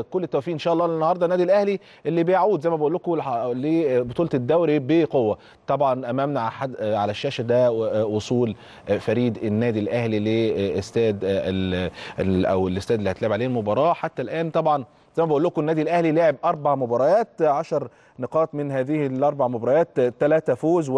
كل التوفيق ان شاء الله النهارده النادي الاهلي اللي بيعود زي ما بقول لكم لبطوله الدوري بقوه طبعا امامنا على الشاشه ده وصول فريد النادي الاهلي لاستاد او الاستاد اللي هتلعب عليه المباراه حتى الان طبعا زي ما بقول لكم النادي الاهلي لعب اربع مباريات 10 نقاط من هذه الاربع مباريات ثلاثه فوز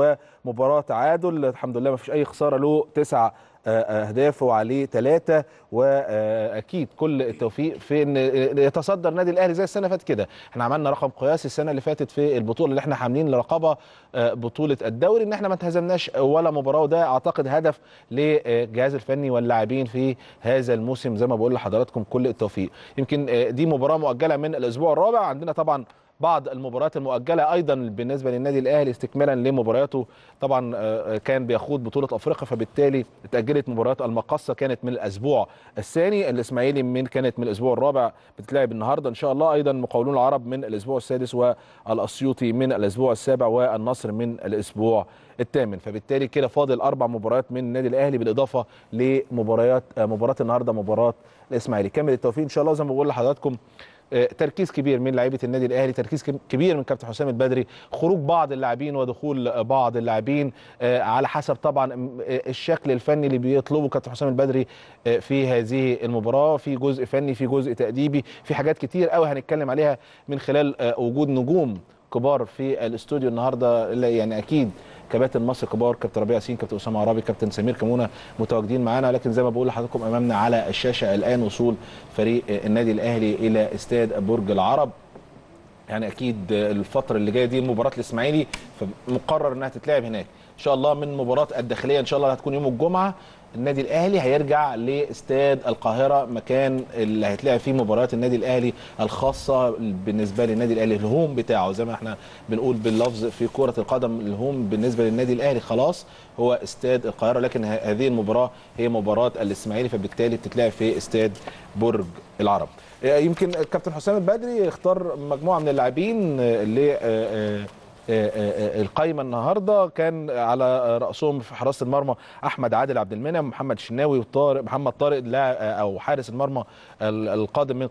ومباراه تعادل الحمد لله ما فيش اي خساره له تسع اهداف وعليه ثلاثه واكيد كل التوفيق في ان يتصدر النادي الاهلي زي السنه فاتت كده احنا عملنا رقم قياسي السنه اللي فاتت في البطوله اللي احنا حاملين لرقابه آه، بطوله الدوري ان احنا ما تهزمناش ولا مباراه وده اعتقد هدف للجهاز الفني واللاعبين في هذا الموسم زي ما بقول لحضراتكم كل التوفيق يمكن آه، دي مباراه مؤجله من الاسبوع الرابع عندنا طبعا بعض المباريات المؤجله ايضا بالنسبه للنادي الاهلي استكمالا لمبارياته طبعا آه، آه، كان بيخوض بطوله افريقيا فبالتالي اتاجلت مباريات المقصه كانت من الاسبوع الثاني الاسماعيلي من كانت من الاسبوع الرابع بتتلعب النهارده ان شاء الله ايضا مقاولون العرب من الاسبوع السادس والاسيوطي من الاسبوع السابع والنصر من الاسبوع الثامن فبالتالي كده فاضل اربع مباريات من النادي الاهلي بالاضافه لمباريات آه، مباراه النهارده مباراه الاسماعيلي كامل التوفيق ان شاء الله زي ما بقول لحضراتكم آه، تركيز كبير من لعيبه النادي الاهلي تركيز كبير من كابتن حسام البدري خروج بعض اللاعبين ودخول بعض اللاعبين آه، على حسب طبعا آه، الشكل الفني اللي بيطلبه كابتن حسام البدري في هذه المباراه في جزء فني في جزء تاديبي في حاجات كتير قوي هنتكلم عليها من خلال وجود نجوم كبار في الاستوديو النهارده يعني اكيد كباتن مصر كبار كابتن ربيع ياسين كابتن اسامه عرابي كابتن سمير كمونه متواجدين معانا لكن زي ما بقول لحضراتكم امامنا على الشاشه الان وصول فريق النادي الاهلي الى استاد برج العرب يعني اكيد الفتره اللي جايه دي مباراه الاسماعيلي فمقرر انها تتلعب هناك ان شاء الله من مباراه الداخليه ان شاء الله هتكون يوم الجمعه النادي الاهلي هيرجع لاستاد القاهره مكان اللي هيتلعب فيه مباريات النادي الاهلي الخاصه بالنسبه للنادي الاهلي الهوم بتاعه زي ما احنا بنقول باللفظ في كره القدم الهوم بالنسبه للنادي الاهلي خلاص هو استاد القاهره لكن هذه المباراه هي مباراه الاسماعيلي فبالتالي بتتلعب في استاد برج العرب آه، يمكن الكابتن حسام البدري اختار مجموعه من اللاعبين اللي آه، آه، آه، آه، آه، القايمه النهارده كان على راسهم في حراسه المرمى احمد عادل عبد المنعم محمد شناوي وطارق محمد طارق او حارس المرمى القادم من